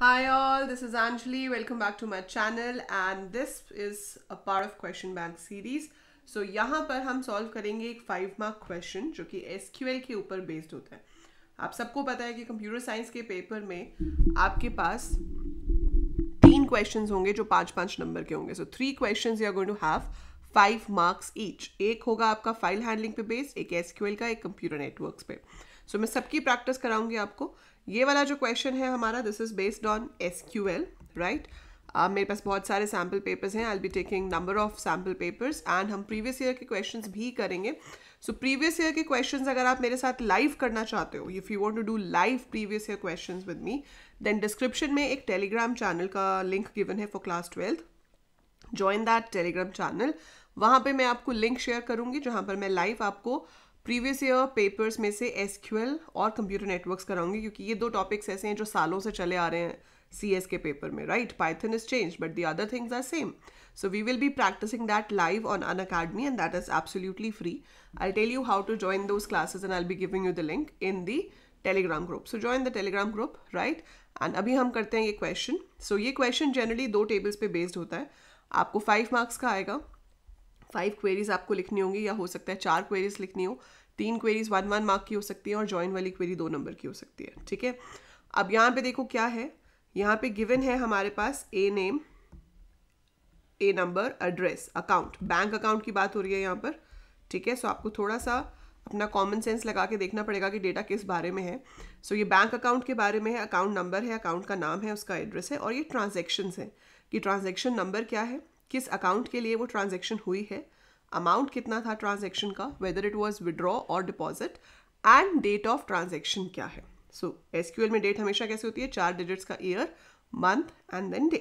Hi all, this is Anjali. Welcome back to my channel and this is a part of question bank series. So यहाँ पर हम solve करेंगे एक five mark question जो कि SQL के ऊपर based होता है आप सबको पता है कि computer science के paper में आपके पास तीन questions होंगे जो पाँच पाँच number के होंगे So three questions you are going to have five marks each एक होगा आपका फाइल हैंडलिंग पे बेस एक एसक्यूएल का एक कंप्यूटर नेटवर्क्स पे सो so, मैं सबकी प्रैक्टिस कराऊंगी आपको ये वाला जो क्वेश्चन है हमारा this is based on S Q L right मेरे पास बहुत सारे सैम्पल पेपर्स हैं I be taking number of sample papers and हम प्रीवियस ईयर के क्वेश्चन भी करेंगे सो प्रीवियस ईयर के क्वेश्चन अगर आप मेरे साथ लाइव करना चाहते हो if you want to do live previous year question with me then description में एक टेलीग्राम चैनल का लिंक गिवन है for class twelfth join that Telegram channel वहाँ पे मैं आपको लिंक शेयर करूंगी जहां पर मैं लाइव आपको प्रीवियस ईयर पेपर्स में से एस और कंप्यूटर नेटवर्क्स कराऊंगी क्योंकि ये दो टॉपिक्स ऐसे हैं जो सालों से चले आ रहे हैं सी के पेपर में right Python is change but the other things are same so we will be practicing that live on Unacademy and that is absolutely free I tell you how to join those classes and I be giving you the link in the Telegram group so join the Telegram group right and अभी हम करते हैं ये question so so, ये question generally दो tables पे based होता है आपको फाइव मार्क्स का आएगा फाइव क्वेरीज आपको लिखनी होंगी या हो सकता है चार क्वेरीज लिखनी हो तीन क्वेरीज वन वन मार्क की हो सकती है और जॉइन वाली क्वेरी दो नंबर की हो सकती है ठीक है अब यहाँ पे देखो क्या है यहाँ पे गिवन है हमारे पास a name a number address account bank account की बात हो रही है यहाँ पर ठीक है सो आपको थोड़ा सा अपना कॉमन सेंस लगा के देखना पड़ेगा कि डेटा किस बारे में है सो so, ये बैंक अकाउंट के बारे में है अकाउंट नंबर है अकाउंट का नाम है उसका एड्रेस है और ये ट्रांजेक्शन्स हैं कि ट्रांजेक्शन नंबर क्या है किस अकाउंट के लिए वो ट्रांजेक्शन हुई है अमाउंट कितना था ट्रांजेक्शन का वेदर इट वॉज विड्रॉ और deposit and date of transaction क्या है सो एस में डेट हमेशा कैसे होती है चार डिजिट्स का year month and then day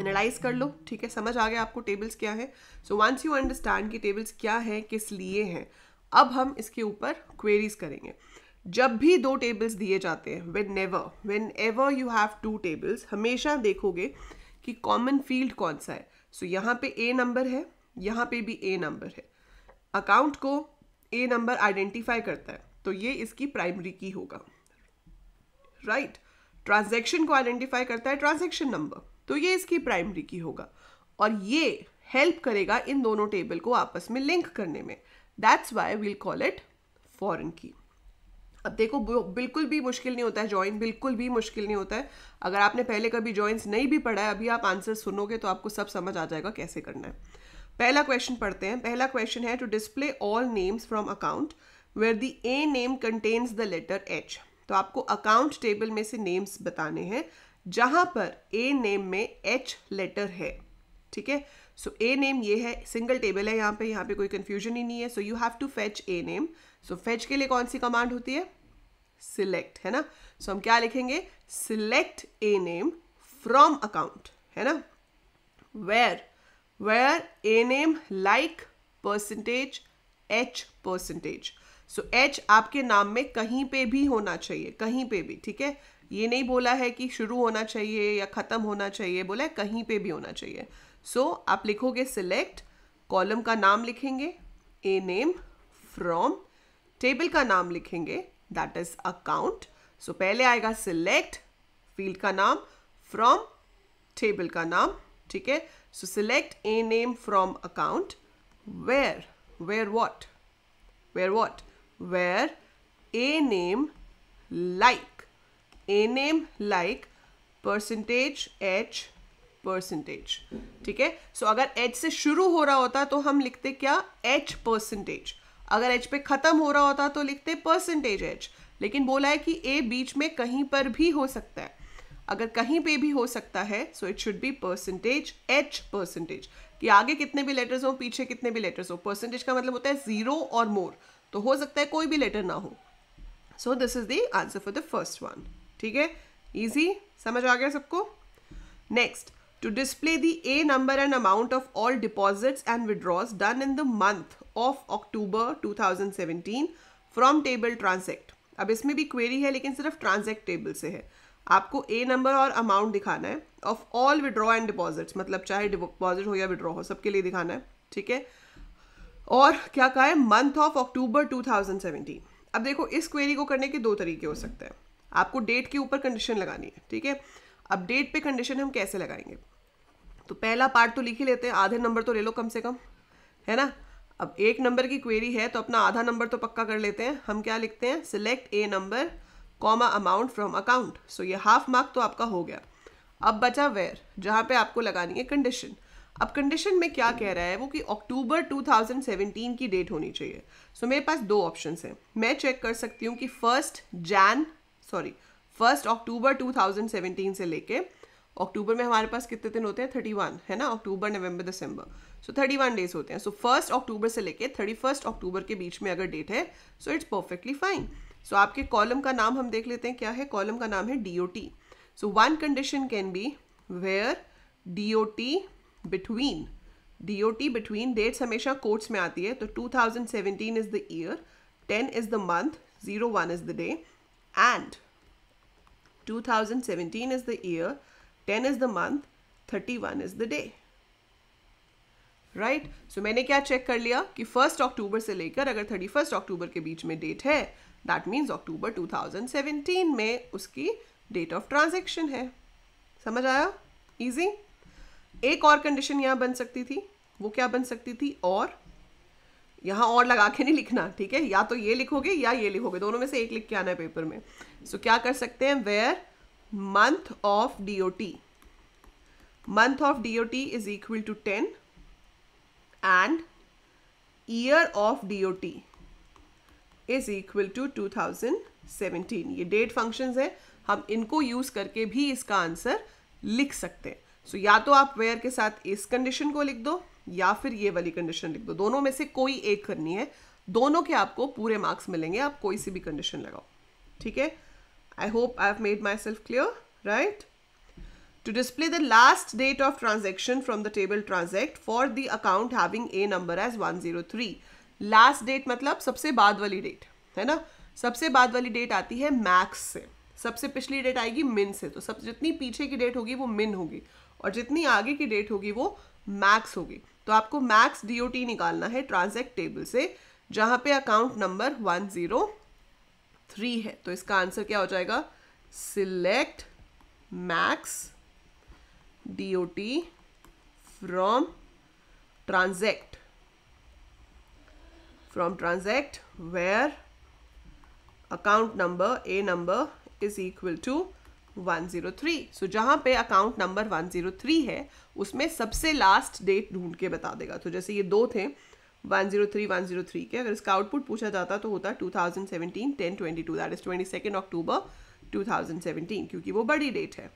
analyse कर लो ठीक है समझ आ गया आपको टेबल्स क्या है सो वंस यू अंडरस्टैंड कि टेबल्स क्या है किस लिए हैं अब हम इसके ऊपर क्वेरीज करेंगे जब भी दो टेबल्स दिए जाते हैं when never whenever you have two tables हमेशा देखोगे कि कॉमन फील्ड कौन सा है सो so, यहाँ पे ए नंबर है यहाँ पे भी ए नंबर है अकाउंट को ए नंबर आइडेंटिफाई करता है तो ये इसकी प्राइमरी की होगा राइट ट्रांजेक्शन को आइडेंटिफाई करता है ट्रांजेक्शन नंबर तो ये इसकी प्राइमरी की होगा और ये हेल्प करेगा इन दोनों टेबल को आपस में लिंक करने में that's why we'll call it foreign key अब देखो बिल्कुल भी मुश्किल नहीं होता है ज्वाइन बिल्कुल भी मुश्किल नहीं होता है अगर आपने पहले कभी ज्वाइंस नहीं भी पढ़ा है अभी आप आंसर सुनोगे तो आपको सब समझ आ जाएगा कैसे करना है पहला क्वेश्चन पढ़ते हैं पहला क्वेश्चन है to display all names from account where the a name contains the letter H तो आपको अकाउंट टेबल में से नेम्स बताने हैं जहाँ पर ए नेम में एच लेटर है ठीक है सो ए नेम ये है सिंगल टेबल है यहाँ पे यहाँ पे कोई कन्फ्यूजन ही नहीं है so you have to fetch a name so fetch के लिए कौन सी कमांड होती है सिलेक्ट है ना सो so, हम क्या लिखेंगे select a name from account है ना where where a name like percentage H percentage so H आपके नाम में कहीं पे भी होना चाहिए कहीं पे भी ठीक है ये नहीं बोला है कि शुरू होना चाहिए या ख़त्म होना चाहिए बोला है कहीं पे भी होना चाहिए सो so, आप लिखोगे सिलेक्ट कॉलम का नाम लिखेंगे ए नेम फ्रॉम टेबल का नाम लिखेंगे दैट इज अकाउंट सो पहले आएगा सिलेक्ट फील्ड का नाम फ्रॉम टेबल का नाम ठीक है so select a name from account where where what where what where a name like a name like percentage H percentage ठीक है सो अगर एच से शुरू हो रहा होता तो हम लिखते क्या एच परसेंटेज अगर एच पे ख़त्म हो रहा होता तो लिखते परसेंटेज एच लेकिन बोला है कि ए बीच में कहीं पर भी हो सकता है अगर कहीं पे भी हो सकता है so it should be percentage H percentage कि आगे कितने भी लेटर्स हो पीछे कितने भी लेटर्स हो परसेंटेज का मतलब होता है ज़ीरो और मोर तो हो सकता है कोई भी लेटर ना हो so this is the answer for the first one ठीक है ईजी समझ आ गया सबको next to display the a number and amount of all deposits and withdraws done in the month of October 2017 from table transact अब इसमें भी query है लेकिन सिर्फ ट्रांजेक्ट टेबल से है आपको ए नंबर और अमाउंट दिखाना है of all withdraw and deposits मतलब चाहे डिपॉजिट हो या विड्रॉ हो सबके लिए दिखाना है ठीक है और क्या कहा है मंथ ऑफ अक्टूबर 2017 अब देखो इस क्वेरी को करने के दो तरीके हो सकते हैं आपको डेट के ऊपर कंडीशन लगानी है ठीक है अब डेट पे कंडीशन हम कैसे लगाएंगे तो पहला पार्ट तो लिख ही लेते हैं आधे नंबर तो ले लो कम से कम है ना अब एक नंबर की क्वेरी है तो अपना आधा नंबर तो पक्का कर लेते हैं हम क्या लिखते हैं select a number comma amount from account so ये हाफ मार्क तो आपका हो गया अब बचा वेयर जहाँ पे आपको लगानी है कंडीशन अब कंडीशन में क्या कह रहा है वो कि अक्टूबर 2017 की डेट होनी चाहिए सो so, मेरे पास दो ऑप्शन हैं मैं चेक कर सकती हूँ कि first Jan sorry first October 2017 से लेके अक्टूबर में हमारे पास कितने दिन होते हैं थर्टी वन है ना October November December so thirty one days होते हैं सो फर्स्ट अक्टूबर से लेके थर्टी फर्स्ट अक्टूबर के बीच में अगर डेट है so it's perfectly fine so आपके कॉलम का नाम हम देख लेते हैं क्या है कॉलम का नाम है D O T so one condition can be where D O T between D O T between dates हमेशा कोर्ट्स में आती है तो two thousand seventeen is the year ten is the month zero one is the day and two thousand seventeen is the year ten is the month thirty one is the day right so मैंने क्या check कर लिया कि first October से लेकर अगर thirty first October के बीच में डेट है that means October two thousand seventeen में उसकी डेट ऑफ ट्रांजेक्शन है समझ आया इजी एक और कंडीशन यहाँ बन सकती थी वो क्या बन सकती थी और यहाँ और लगा के नहीं लिखना ठीक है या तो ये लिखोगे या ये लिखोगे दोनों में से एक लिख के आना है पेपर में सो so, क्या कर सकते हैं where month of DOT. Month of DOT is equal to 10 and year of DOT is equal to 2017. ये डेट functions है हम इनको यूज करके भी इसका आंसर लिख सकते हैं सो so, या तो आप वेयर के साथ इस कंडीशन को लिख दो या फिर ये वाली कंडीशन लिख दो दोनों में से कोई एक करनी है दोनों के आपको पूरे मार्क्स मिलेंगे आप कोई सी भी कंडीशन लगाओ ठीक है I hope I've made myself clear, right? To display the last date of transaction from the table transact for the account having a number as 103. Last date मतलब सबसे बाद वाली डेट है ना सबसे बाद वाली डेट आती है मैक्स से सबसे पिछली डेट आएगी मिन से तो सब जितनी पीछे की डेट होगी वो मिन होगी और जितनी आगे की डेट होगी वो मैक्स होगी तो आपको मैक्स डीओटी निकालना है ट्रांजैक्ट टेबल से जहाँ पे account number one zero three है तो इसका आंसर क्या हो जाएगा select max D O T from transact from transact where account number a number is equal to 103 so so, जहाँ पे अकाउंट नंबर 103 है उसमें सबसे लास्ट डेट ढूंढ के बता देगा तो जैसे ये दो थे 103 थ्री के अगर इसका आउटपुट पूछा जाता तो होता 2017 two that is second October 2017 क्योंकि वो बड़ी डेट है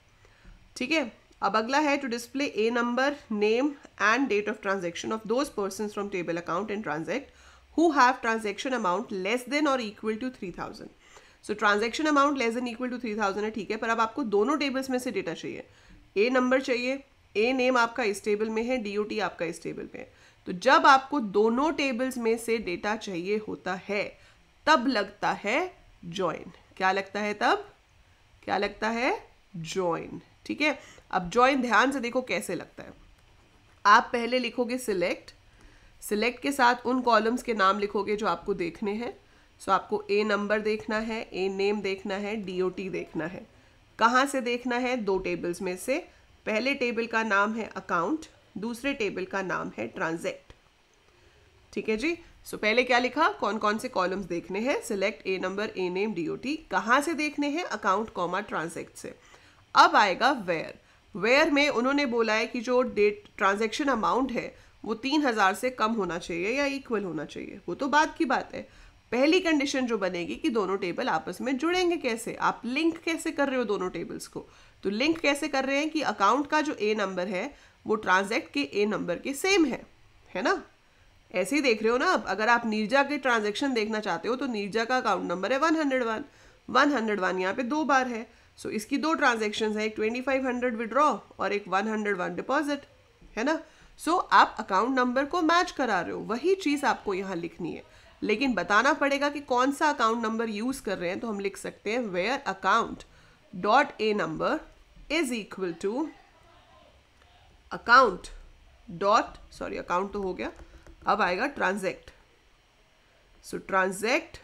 ठीक है अब अगला है to display a number name and date of transaction of those person from table account and transact have transaction amount less than और equal to three thousand so transaction amount less than equal to three thousand है ठीक है पर अब आपको दोनों tables में से डेटा चाहिए ए नंबर चाहिए ए नेम आपका इस टेबल में है डी आपका इस टेबल में है तो जब आपको दोनों टेबल्स में से डेटा चाहिए होता है तब लगता है ज्वाइन क्या लगता है तब क्या लगता है ज्वाइन ठीक है अब ज्वाइन ध्यान से देखो कैसे लगता है आप पहले लिखोगे सिलेक्ट सिलेक्ट के साथ उन कॉलम्स के नाम लिखोगे जो आपको देखने हैं सो so, आपको ए नंबर देखना है ए नेम देखना है डी देखना है कहाँ से देखना है दो टेबल्स में से पहले टेबल का नाम है अकाउंट दूसरे टेबल का नाम है ट्रांजेक्ट ठीक है जी सो so, पहले क्या लिखा कौन कौन से कॉलम्स देखने हैं select a number a name D O T कहाँ से देखने हैं अकाउंट कॉमा ट्रांजेक्ट से अब आएगा वेयर वेयर में उन्होंने बोला है कि जो डेट ट्रांजेक्शन अमाउंट है वो तीन हज़ार से कम होना चाहिए या इक्वल होना चाहिए वो तो बात की बात है पहली कंडीशन जो बनेगी कि दोनों टेबल आपस में जुड़ेंगे कैसे आप लिंक कैसे कर रहे हो दोनों टेबल्स को तो लिंक कैसे कर रहे हैं कि अकाउंट का जो ए नंबर है वो ट्रांजेक्ट के ए नंबर के सेम है है ना ऐसे ही देख रहे हो ना आप अगर आप नीरजा के ट्रांजेक्शन देखना चाहते हो तो नीरजा का अकाउंट नंबर है one hundred one one hundred one यहाँ पे दो बार है सो so, इसकी दो ट्रांजेक्शन है एक ट्वेंटी फाइव हंड्रेड विड्रॉ और एक वन हंड्रेड वन डिपॉजिट है ना सो so, आप अकाउंट नंबर को मैच करा रहे हो वही चीज़ आपको यहाँ लिखनी है लेकिन बताना पड़ेगा कि कौन सा अकाउंट नंबर यूज़ कर रहे हैं तो हम लिख सकते हैं where account dot a number is equal to account dot sorry account तो हो गया अब आएगा transact so transact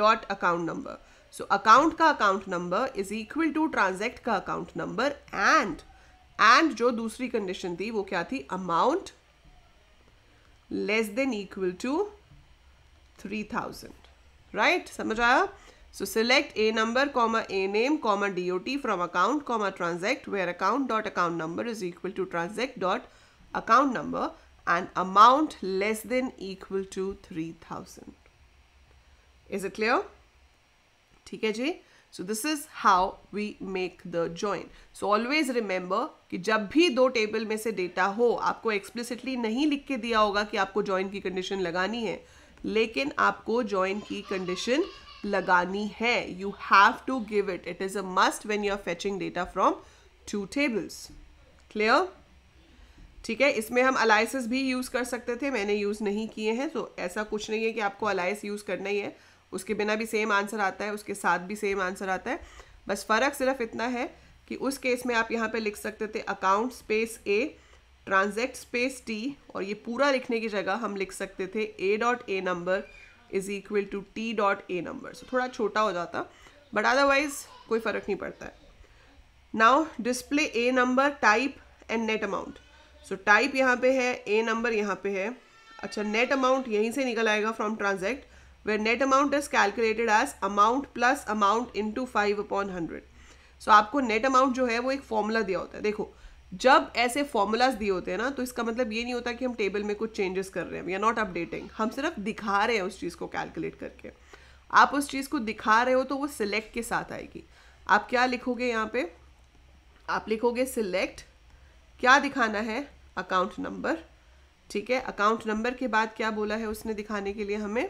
dot account number so account का account number is equal to transact का अकाउंट नंबर एंड एंड जो दूसरी कंडीशन थी वो क्या थी amount less than equal to three thousand right समझ आया So select A number, comma A name, comma DOT from account, comma transact where account dot account number is equal to transact dot account number and amount less than equal to 3000. Is it clear? ठीक है जी so this is how we make the join so always remember कि जब भी दो table में से data हो आपको एक्सप्लिसिटली नहीं लिख के दिया होगा कि आपको ज्वाइन की कंडीशन लगानी है लेकिन आपको ज्वाइन की कंडीशन लगानी है you have to give it it is a must when you are fetching data from two tables clear ठीक है इसमें हम अलाइसिस भी यूज़ कर सकते थे मैंने यूज़ नहीं किए हैं तो ऐसा कुछ नहीं है कि आपको अलाइस यूज़ करना ही है उसके बिना भी सेम आंसर आता है उसके साथ भी सेम आंसर आता है बस फ़र्क सिर्फ इतना है कि उस केस में आप यहाँ पे लिख सकते थे account space A transact space T और ये पूरा लिखने की जगह हम लिख सकते थे A dot a number is equal to T dot a number so थोड़ा छोटा हो जाता बट अदरवाइज कोई फ़र्क नहीं पड़ता है now display a number type and net amount so type यहाँ पे है ए नंबर यहाँ पे है अच्छा नेट अमाउंट यहीं से निकल आएगा from transact where net amount is calculated as amount plus amount into five upon hundred so आपको नेट अमाउंट जो है वो एक फॉर्मूला दिया होता है देखो जब ऐसे फॉर्मूलाज दिए होते हैं ना तो इसका मतलब ये नहीं होता कि हम टेबल में कुछ चेंजेस कर रहे हैं या नॉट अपडेटिंग हम सिर्फ दिखा रहे हैं उस चीज़ को कैलकुलेट करके आप उस चीज़ को दिखा रहे हो तो वो सिलेक्ट के साथ आएगी आप क्या लिखोगे यहाँ पे आप लिखोगे सिलेक्ट क्या दिखाना है अकाउंट नंबर ठीक है अकाउंट नंबर के बाद क्या बोला है उसने दिखाने के लिए हमें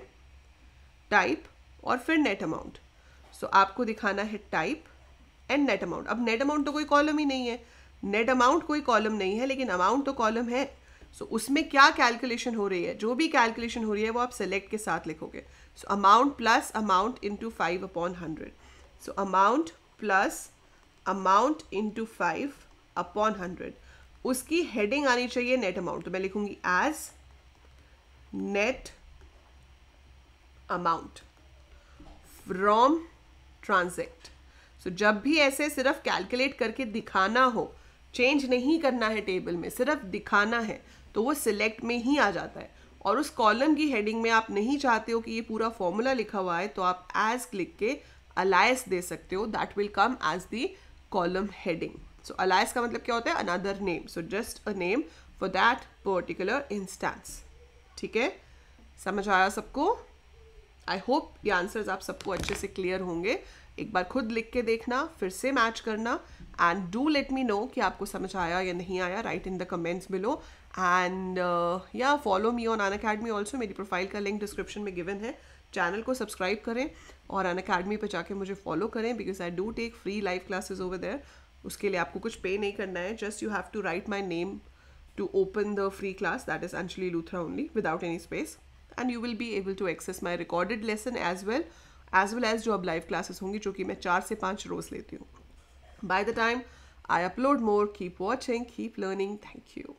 टाइप और फिर नेट अमाउंट सो आपको दिखाना है टाइप एंड नेट अमाउंट अब नेट अमाउंट तो कोई कॉलम ही नहीं है नेट अमाउंट कोई कॉलम नहीं है लेकिन अमाउंट तो कॉलम है सो so, उसमें क्या कैलकुलेशन हो रही है जो भी कैलकुलेशन हो रही है वो आप सेलेक्ट के साथ लिखोगे so amount plus amount into five upon hundred so amount plus amount into five upon hundred उसकी हेडिंग आनी चाहिए नेट अमाउंट तो मैं लिखूंगी as net amount from transact so जब भी ऐसे सिर्फ कैलकुलेट करके दिखाना हो चेंज नहीं करना है टेबल में सिर्फ दिखाना है तो वो सिलेक्ट में ही आ जाता है और उस कॉलम की हेडिंग में आप नहीं चाहते हो कि ये पूरा फॉर्मूला लिखा हुआ है तो आप एज क्लिक के अलायस दे सकते हो that will come as the column heading so alias का मतलब क्या होता है another name so just a name for that particular instance ठीक है समझ आया सबको आई होप ये आंसर्स आप सबको अच्छे से क्लियर होंगे एक बार खुद लिख के देखना फिर से मैच करना and do let me know कि आपको समझ आया या नहीं आया right in the comments below and या follow me on Unacademy also मेरी प्रोफाइल का लिंक डिस्क्रिप्शन में गिवन है चैनल को सब्सक्राइब करें और अन अकेडमी पर जाके मुझे फॉलो करें because I do take free live classes over there उसके लिए आपको कुछ पे नहीं करना है just you have to right my name to open the free class that is Anjali Luthra only without any space and you will be able to access my recorded lesson as well as well as जो अब live classes होंगी जो कि मैं चार से पाँच रोज़ लेती हूँ By the time I upload more, keep watching, keep learning. Thank you.